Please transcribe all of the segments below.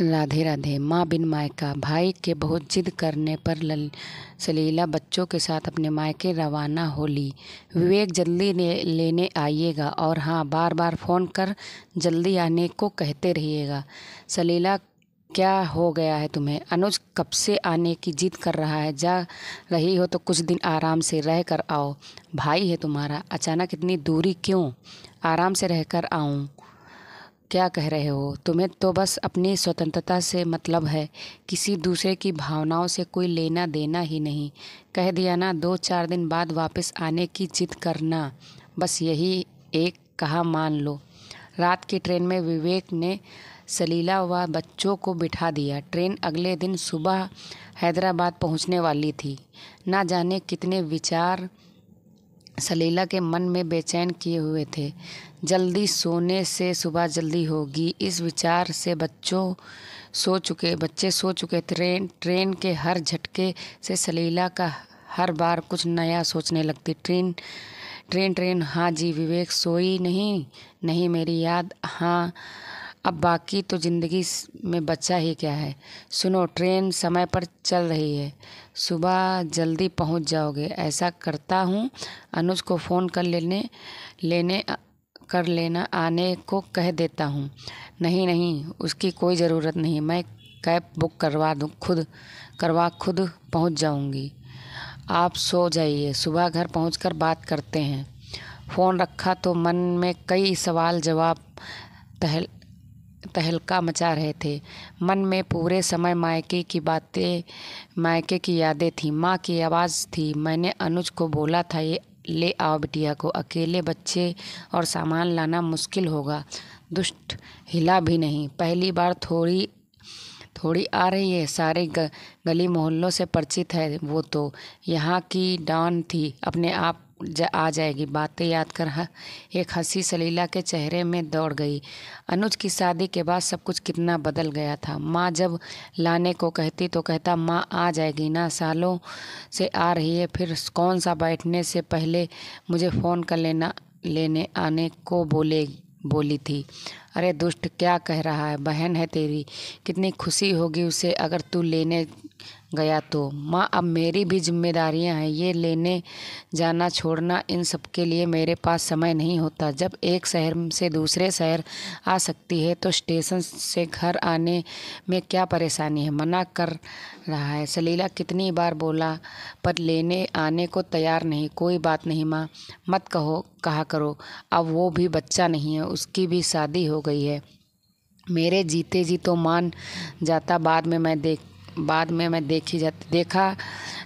राधे राधे माँ बिन मायका भाई के बहुत जिद करने पर लल सलीला बच्चों के साथ अपने मायके रवाना हो ली विवेक जल्दी ले, लेने आइएगा और हाँ बार बार फ़ोन कर जल्दी आने को कहते रहिएगा सलीला क्या हो गया है तुम्हें अनुज कब से आने की जिद कर रहा है जा रही हो तो कुछ दिन आराम से रह कर आओ भाई है तुम्हारा अचानक इतनी दूरी क्यों आराम से रह कर आऊँ क्या कह रहे हो तुम्हें तो बस अपनी स्वतंत्रता से मतलब है किसी दूसरे की भावनाओं से कोई लेना देना ही नहीं कह दिया ना दो चार दिन बाद वापस आने की जिद करना बस यही एक कहा मान लो रात की ट्रेन में विवेक ने सलीला व बच्चों को बिठा दिया ट्रेन अगले दिन सुबह हैदराबाद पहुंचने वाली थी ना जाने कितने विचार सलीला के मन में बेचैन किए हुए थे जल्दी सोने से सुबह जल्दी होगी इस विचार से बच्चों सो चुके बच्चे सो चुके ट्रेन ट्रेन के हर झटके से सलीला का हर बार कुछ नया सोचने लगती ट्रेन ट्रेन ट्रेन हाँ जी विवेक सोई नहीं नहीं मेरी याद हाँ अब बाकी तो ज़िंदगी में बचा ही क्या है सुनो ट्रेन समय पर चल रही है सुबह जल्दी पहुंच जाओगे ऐसा करता हूँ अनुज को फ़ोन कर लेने लेने कर लेना आने को कह देता हूँ नहीं नहीं उसकी कोई ज़रूरत नहीं मैं कैब बुक करवा दूँ खुद करवा खुद पहुंच जाऊंगी आप सो जाइए सुबह घर पहुंचकर बात करते हैं फ़ोन रखा तो मन में कई सवाल जवाब तहल तहलका मचा रहे थे मन में पूरे समय मायके की बातें मायके की यादें थीं माँ की आवाज़ थी मैंने अनुज को बोला था ये ले आओ बिटिया को अकेले बच्चे और सामान लाना मुश्किल होगा दुष्ट हिला भी नहीं पहली बार थोड़ी थोड़ी आ रही है सारे ग, गली मोहल्लों से परिचित है वो तो यहाँ की डॉन थी अपने आप जा, आ जाएगी बातें याद कर एक हंसी सलीला के चेहरे में दौड़ गई अनुज की शादी के बाद सब कुछ कितना बदल गया था माँ जब लाने को कहती तो कहता माँ आ जाएगी ना सालों से आ रही है फिर कौन सा बैठने से पहले मुझे फ़ोन कर लेना लेने आने को बोले बोली थी अरे दुष्ट क्या कह रहा है बहन है तेरी कितनी खुशी होगी उसे अगर तू लेने गया तो माँ अब मेरी भी जिम्मेदारियाँ हैं ये लेने जाना छोड़ना इन सब के लिए मेरे पास समय नहीं होता जब एक शहर से दूसरे शहर आ सकती है तो स्टेशन से घर आने में क्या परेशानी है मना कर रहा है सलीला कितनी बार बोला पर लेने आने को तैयार नहीं कोई बात नहीं माँ मत कहो कहा करो अब वो भी बच्चा नहीं है उसकी भी शादी हो गई है मेरे जीते जी तो मान जाता बाद में मैं देख बाद में मैं देखी जाती देखा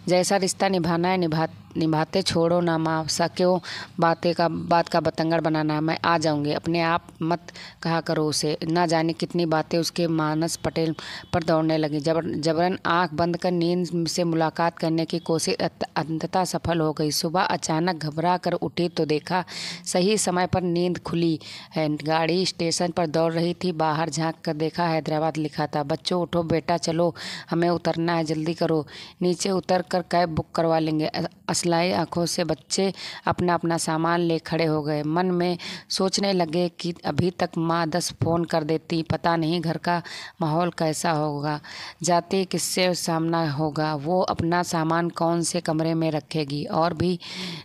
जैसा रिश्ता निभाना है निभा निभाते छोड़ो ना माँ सको बातें का बात का बतंगड़ बनाना मैं आ जाऊँगी अपने आप मत कहा करो उसे ना जाने कितनी बातें उसके मानस पटेल पर दौड़ने लगी जबर जबरन आंख बंद कर नींद से मुलाकात करने की कोशिश अंततः सफल हो गई सुबह अचानक घबरा कर उठी तो देखा सही समय पर नींद खुली है गाड़ी स्टेशन पर दौड़ रही थी बाहर झाँक कर देखा हैदराबाद लिखा था बच्चों उठो बेटा चलो हमें उतरना है जल्दी करो नीचे उतर कर कैब बुक करवा लेंगे लाए आंखों से बच्चे अपना अपना सामान ले खड़े हो गए मन में सोचने लगे कि अभी तक माँ दस फोन कर देती पता नहीं घर का माहौल कैसा होगा जाते किससे सामना होगा वो अपना सामान कौन से कमरे में रखेगी और भी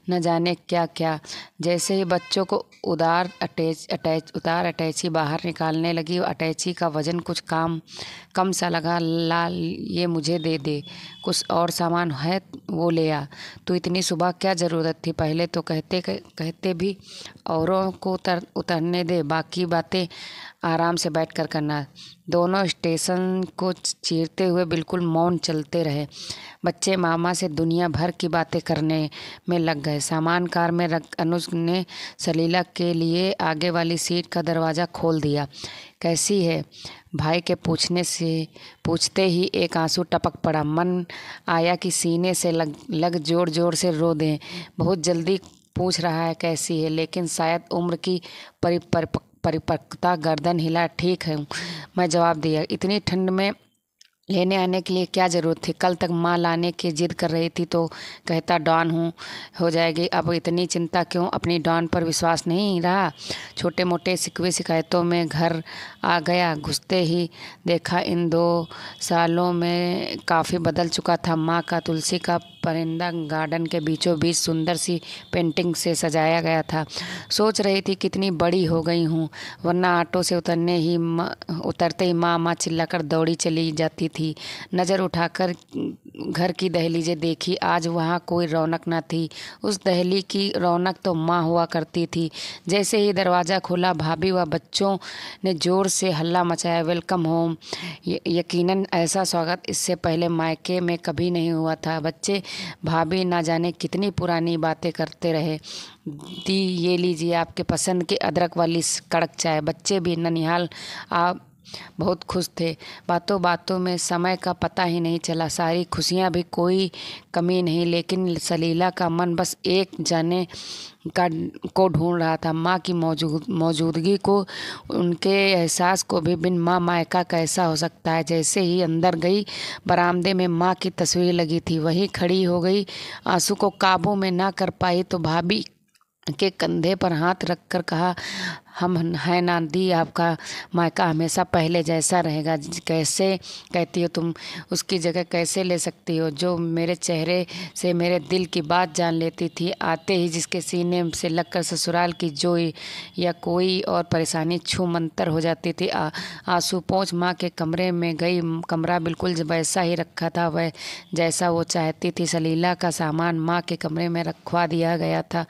न जाने क्या क्या जैसे ही बच्चों को उदार अटैच अटैच उतार अटैची बाहर निकालने लगी अटैची का वज़न कुछ काम कम सा लगा लाल ये मुझे दे दे कुछ और सामान है वो ले आ तो इतनी सुबह क्या ज़रूरत थी पहले तो कहते कहते भी औरों को उतर उतरने दे बाकी बातें आराम से बैठकर करना दोनों स्टेशन को चीरते हुए बिल्कुल मौन चलते रहे बच्चे मामा से दुनिया भर की बातें करने में लग गए सामान कार में रख अनुज ने सलीला के लिए आगे वाली सीट का दरवाज़ा खोल दिया कैसी है भाई के पूछने से पूछते ही एक आंसू टपक पड़ा मन आया कि सीने से लग लग जोर जोर से रो दें बहुत जल्दी पूछ रहा है कैसी है लेकिन शायद उम्र की परिपक्वता गर्दन हिला ठीक है मैं जवाब दिया इतनी ठंड में लेने आने के लिए क्या ज़रूरत थी कल तक माँ लाने की जिद कर रही थी तो कहता डॉन हूँ हो जाएगी अब इतनी चिंता क्यों अपनी डॉन पर विश्वास नहीं रहा छोटे मोटे सिकवे शिकायतों में घर आ गया घुसते ही देखा इन दो सालों में काफ़ी बदल चुका था माँ का तुलसी का परिंदा गार्डन के बीचों बीच सुंदर सी पेंटिंग से सजाया गया था सोच रही थी कितनी बड़ी हो गई हूँ वरना ऑटो से उतरने ही उतरते ही माँ माँ चिल्लाकर दौड़ी चली जाती थी नज़र उठाकर घर की दहलीजें देखी आज वहाँ कोई रौनक न थी उस दहली की रौनक तो माँ हुआ करती थी जैसे ही दरवाज़ा खुला भाभी व बच्चों ने ज़ोर से हल्ला मचाया वेलकम होम यकीनन ऐसा स्वागत इससे पहले मायके में कभी नहीं हुआ था बच्चे भाभी ना जाने कितनी पुरानी बातें करते रहे दी ये लीजिए आपके पसंद की अदरक वाली कड़क चाय बच्चे भी ननिहाल आप बहुत खुश थे बातों बातों में समय का पता ही नहीं चला सारी खुशियाँ भी कोई कमी नहीं लेकिन सलीला का मन बस एक जाने का को ढूंढ रहा था माँ की मौजूद मौजूदगी को उनके एहसास को भी बिन माँ मायका कैसा हो सकता है जैसे ही अंदर गई बरामदे में माँ की तस्वीर लगी थी वहीं खड़ी हो गई आंसू को काबू में ना कर पाई तो भाभी के कंधे पर हाथ रखकर कहा हम है नांदी आपका मायका हमेशा पहले जैसा रहेगा कैसे कहती हो तुम उसकी जगह कैसे ले सकती हो जो मेरे चेहरे से मेरे दिल की बात जान लेती थी आते ही जिसके सीने से लगकर ससुराल की जोई या कोई और परेशानी छू मंतर हो जाती थी आंसू पहुँच माँ के कमरे में गई कमरा बिल्कुल वैसा ही रखा था वह जैसा वो चाहती थी सलीला का सामान माँ के कमरे में रखवा दिया गया था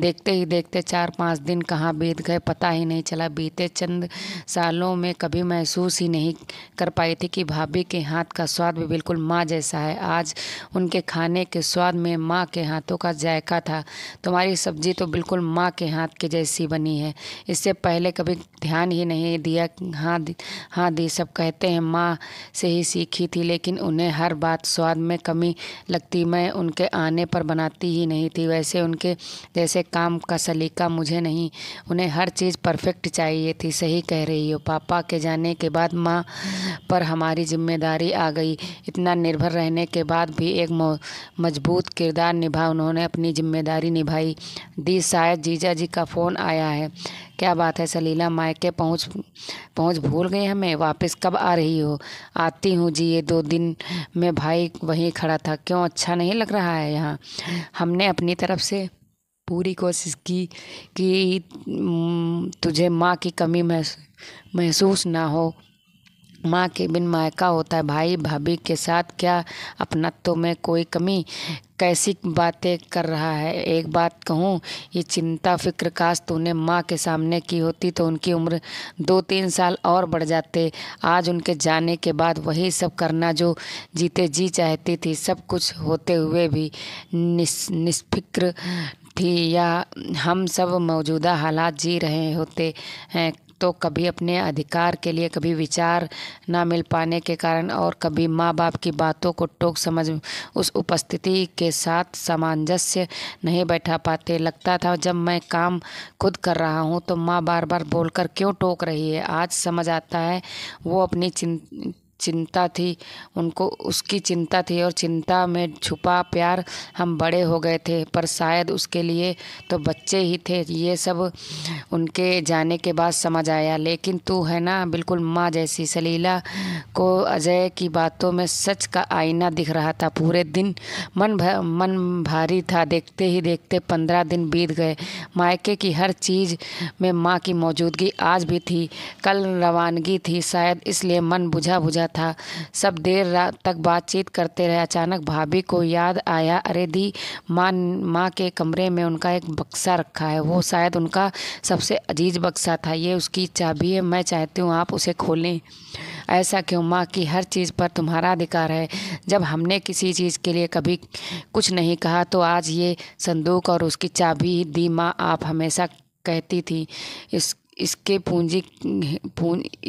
देखते ही देखते चार पाँच दिन कहाँ बीत गए पता पता ही नहीं चला बीते चंद सालों में कभी महसूस ही नहीं कर पाई थी कि भाभी के हाथ का स्वाद भी बिल्कुल माँ जैसा है आज उनके खाने के स्वाद में माँ के हाथों का जायका था तुम्हारी सब्जी तो बिल्कुल माँ के हाथ के जैसी बनी है इससे पहले कभी ध्यान ही नहीं दिया हाँ दी हाँ दी सब कहते हैं माँ से ही सीखी थी लेकिन उन्हें हर बात स्वाद में कमी लगती मैं उनके आने पर बनाती ही नहीं थी वैसे उनके जैसे काम का सलीका मुझे नहीं उन्हें हर चीज़ चीज़ परफेक्ट चाहिए थी सही कह रही हो पापा के जाने के बाद माँ पर हमारी जिम्मेदारी आ गई इतना निर्भर रहने के बाद भी एक मजबूत किरदार निभा उन्होंने अपनी जिम्मेदारी निभाई दी शायद जीजा जी का फ़ोन आया है क्या बात है सलीला मायके पहुंच पहुंच भूल गए हमें वापस कब आ रही हो आती हूँ जी ये दो दिन में भाई वहीं खड़ा था क्यों अच्छा नहीं लग रहा है यहाँ हमने अपनी तरफ से पूरी कोशिश की कि तुझे माँ की कमी महसूस ना हो माँ के बिन मायका होता है भाई भाभी के साथ क्या अपना तो कोई कमी कैसी बातें कर रहा है एक बात कहूँ ये चिंता फिक्र काश तूने माँ के सामने की होती तो उनकी उम्र दो तीन साल और बढ़ जाते आज उनके जाने के बाद वही सब करना जो जीते जी चाहती थी सब कुछ होते हुए भी निस निष्फिक्र थी या हम सब मौजूदा हालात जी रहे होते हैं तो कभी अपने अधिकार के लिए कभी विचार ना मिल पाने के कारण और कभी माँ बाप की बातों को टोक समझ उस उपस्थिति के साथ सामंजस्य नहीं बैठा पाते लगता था जब मैं काम खुद कर रहा हूँ तो माँ बार बार बोलकर क्यों टोक रही है आज समझ आता है वो अपनी चिं चिंता थी उनको उसकी चिंता थी और चिंता में छुपा प्यार हम बड़े हो गए थे पर शायद उसके लिए तो बच्चे ही थे ये सब उनके जाने के बाद समझ आया लेकिन तू है ना बिल्कुल माँ जैसी सलीला को अजय की बातों में सच का आईना दिख रहा था पूरे दिन मन भा, मन भारी था देखते ही देखते पंद्रह दिन बीत गए मायके की हर चीज़ में माँ की मौजूदगी आज भी थी कल रवानगी थी शायद इसलिए मन बुझा बुझा था सब देर रात तक बातचीत करते रहे अचानक भाभी को याद आया अरे दी माँ माँ के कमरे में उनका एक बक्सा रखा है वो शायद उनका सबसे अजीज बक्सा था ये उसकी चाबी है मैं चाहती हूँ आप उसे खोलें ऐसा क्यों माँ की हर चीज़ पर तुम्हारा अधिकार है जब हमने किसी चीज़ के लिए कभी कुछ नहीं कहा तो आज ये संदूक और उसकी चाबी दी माँ आप हमेशा कहती थी इस इसके पूंजी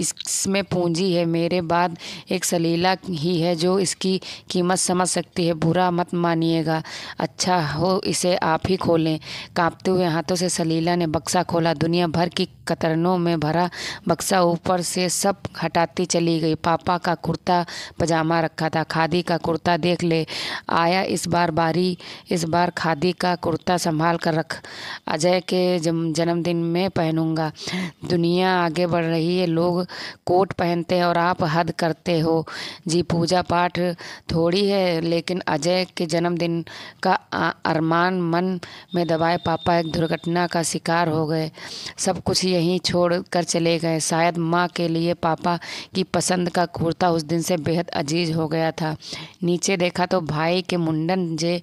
इसमें पूंजी है मेरे बाद एक सलीला ही है जो इसकी कीमत समझ सकती है बुरा मत मानिएगा अच्छा हो इसे आप ही खोलें कांपते हुए हाथों से सलीला ने बक्सा खोला दुनिया भर की कतरनों में भरा बक्सा ऊपर से सब हटाती चली गई पापा का कुर्ता पजामा रखा था खादी का कुर्ता देख ले आया इस बार बारी इस बार खादी का कुर्ता संभाल कर रख अजय के जन्मदिन में पहनूंगा दुनिया आगे बढ़ रही है लोग कोट पहनते हैं और आप हद करते हो जी पूजा पाठ थोड़ी है लेकिन अजय के जन्मदिन का अरमान मन में दबाए पापा एक दुर्घटना का शिकार हो गए सब कुछ यहीं छोड़ कर चले गए शायद माँ के लिए पापा की पसंद का कुर्ता उस दिन से बेहद अजीज हो गया था नीचे देखा तो भाई के मुंडन जे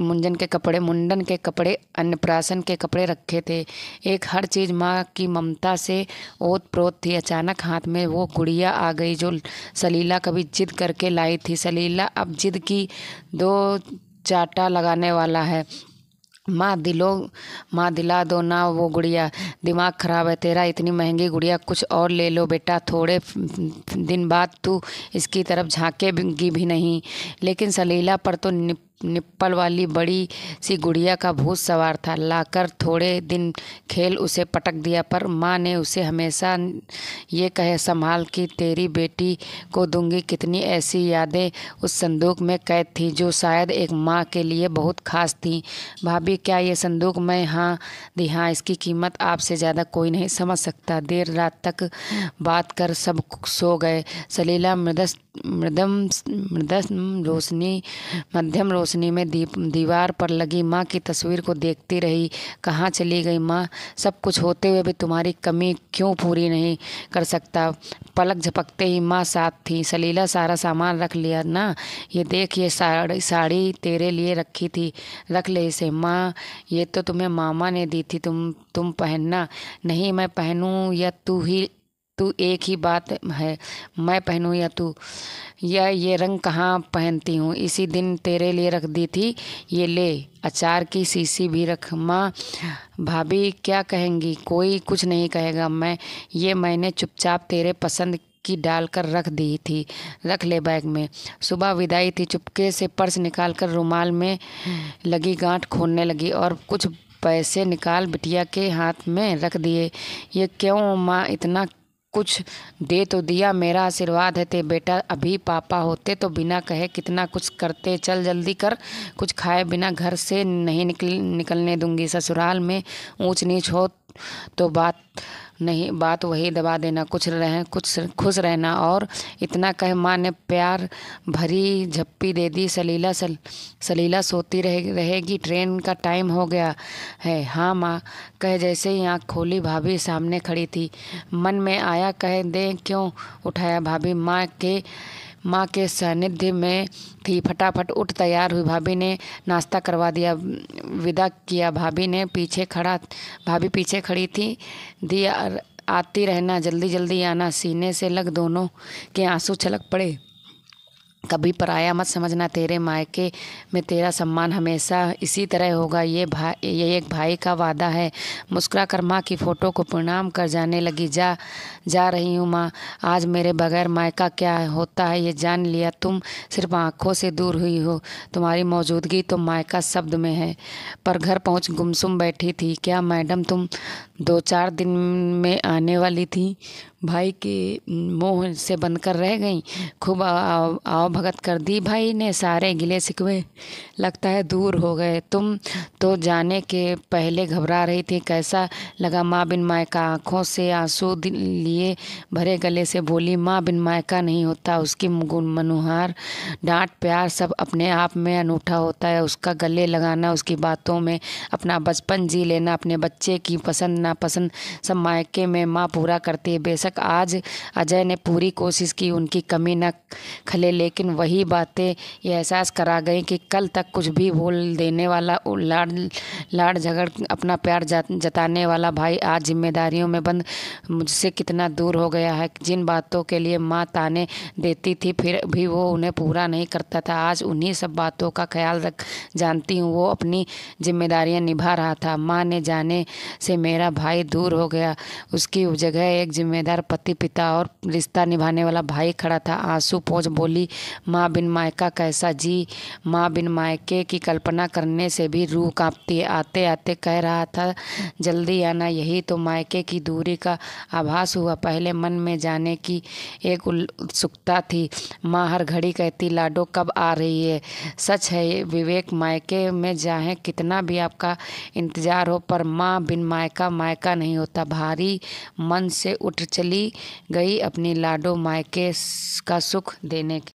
मुंजन के कपड़े मुंडन के कपड़े अन्नप्राशन के कपड़े रखे थे एक हर चीज़ माँ की ममता से ओत प्रोत थी अचानक हाथ में वो गुड़िया आ गई जो सलीला कभी जिद करके लाई थी सलीला अब जिद की दो चाटा लगाने वाला है माँ दिलो माँ दिला दो ना वो गुड़िया दिमाग ख़राब है तेरा इतनी महंगी गुड़िया कुछ और ले लो बेटा थोड़े दिन बाद तू इसकी तरफ झाँकेगी भी नहीं लेकिन सलीला पर तो निप निप्पल वाली बड़ी सी गुड़िया का भूत सवार था लाकर थोड़े दिन खेल उसे पटक दिया पर माँ ने उसे हमेशा ये कहे संभाल कि तेरी बेटी को दूंगी कितनी ऐसी यादें उस संदूक में कैद थी जो शायद एक माँ के लिए बहुत खास थी भाभी क्या ये संदूक मैं हाँ दी हाँ इसकी कीमत आपसे ज़्यादा कोई नहीं समझ सकता देर रात तक बात कर सब सो गए सलीला मृदस मृदम मृदस रोशनी मध्यम रोशनी रोशनी में दीप दीवार पर लगी माँ की तस्वीर को देखती रही कहाँ चली गई माँ सब कुछ होते हुए भी तुम्हारी कमी क्यों पूरी नहीं कर सकता पलक झपकते ही माँ साथ थी सलीला सारा सामान रख लिया ना ये देख ये साड़ी साड़ी तेरे लिए रखी थी रख ले इसे माँ ये तो तुम्हें मामा ने दी थी तुम तुम पहनना नहीं मैं पहनूँ या तू ही तू एक ही बात है मैं पहनूँ या तू यह ये रंग कहाँ पहनती हूँ इसी दिन तेरे लिए रख दी थी ये ले अचार की शीशी भी रख माँ भाभी क्या कहेंगी कोई कुछ नहीं कहेगा मैं ये मैंने चुपचाप तेरे पसंद की डालकर रख दी थी रख ले बैग में सुबह विदाई थी चुपके से पर्स निकाल कर रुमाल में लगी गांठ खोलने लगी और कुछ पैसे निकाल बिटिया के हाथ में रख दिए ये क्यों माँ इतना कुछ दे तो दिया मेरा आशीर्वाद है ते बेटा अभी पापा होते तो बिना कहे कितना कुछ करते चल जल्दी कर कुछ खाए बिना घर से नहीं निकल निकलने दूंगी ससुराल में ऊंच नीच हो तो बात नहीं बात वही दबा देना कुछ रह कुछ खुश रहना और इतना कह माँ ने प्यार भरी झप्पी दे दी सलीला सल सलीला सोती रह, रहेगी ट्रेन का टाइम हो गया है हाँ माँ कह जैसे ही आँख खोली भाभी सामने खड़ी थी मन में आया कह दे क्यों उठाया भाभी माँ के माँ के सानिध्य में थी फटाफट उठ तैयार हुई भाभी ने नाश्ता करवा दिया विदा किया भाभी ने पीछे खड़ा भाभी पीछे खड़ी थी दिया आती रहना जल्दी जल्दी आना सीने से लग दोनों के आंसू छलक पड़े कभी पराया मत समझना तेरे मायके में तेरा सम्मान हमेशा इसी तरह होगा ये भाई ये एक भाई का वादा है मुस्कुरा कर माँ की फ़ोटो को प्रणाम कर जाने लगी जा जा रही हूँ माँ आज मेरे बगैर मायका क्या होता है ये जान लिया तुम सिर्फ आँखों से दूर हुई हो तुम्हारी मौजूदगी तो मायका शब्द में है पर घर पहुँच गुमसुम बैठी थी क्या मैडम तुम दो चार दिन में आने वाली थी भाई के मोह से कर रह गई खूब आव, भगत कर दी भाई ने सारे गिले सिकवे लगता है दूर हो गए तुम तो जाने के पहले घबरा रही थी कैसा लगा माँ बिन मायका आँखों से आंसू लिए भरे गले से बोली माँ बिन मायका नहीं होता उसकी मनुहार डांट प्यार सब अपने आप में अनूठा होता है उसका गले लगाना उसकी बातों में अपना बचपन जी लेना अपने बच्चे की पसंद नापसंद सब मायके में माँ पूरा करती है बेशक तक आज अजय ने पूरी कोशिश की उनकी कमी न खले लेकिन वही बातें यह एहसास करा गई कि कल तक कुछ भी बोल देने वाला लाड़ लाड़ झगड़ अपना प्यार जताने वाला भाई आज जिम्मेदारियों में बंद मुझसे कितना दूर हो गया है जिन बातों के लिए माँ ताने देती थी फिर भी वो उन्हें पूरा नहीं करता था आज उन्हीं सब बातों का ख्याल रख जानती हूँ वो अपनी जिम्मेदारियाँ निभा रहा था माँ ने जाने से मेरा भाई दूर हो गया उसकी जगह एक जिम्मेदार पति पिता और रिश्ता निभाने वाला भाई खड़ा था आंसू पहुँच बोली माँ बिन मायका कैसा जी माँ बिन मायके की कल्पना करने से भी रूह कांपती है आते आते कह रहा था जल्दी आना यही तो मायके की दूरी का आभास हुआ पहले मन में जाने की एक उत्सुकता थी माँ हर घड़ी कहती लाडो कब आ रही है सच है विवेक मायके में जाए कितना भी आपका इंतज़ार हो पर माँ बिन मायका मायका नहीं होता भारी मन से उठ चली चली गई अपनी लाडो मायके का सुख देने के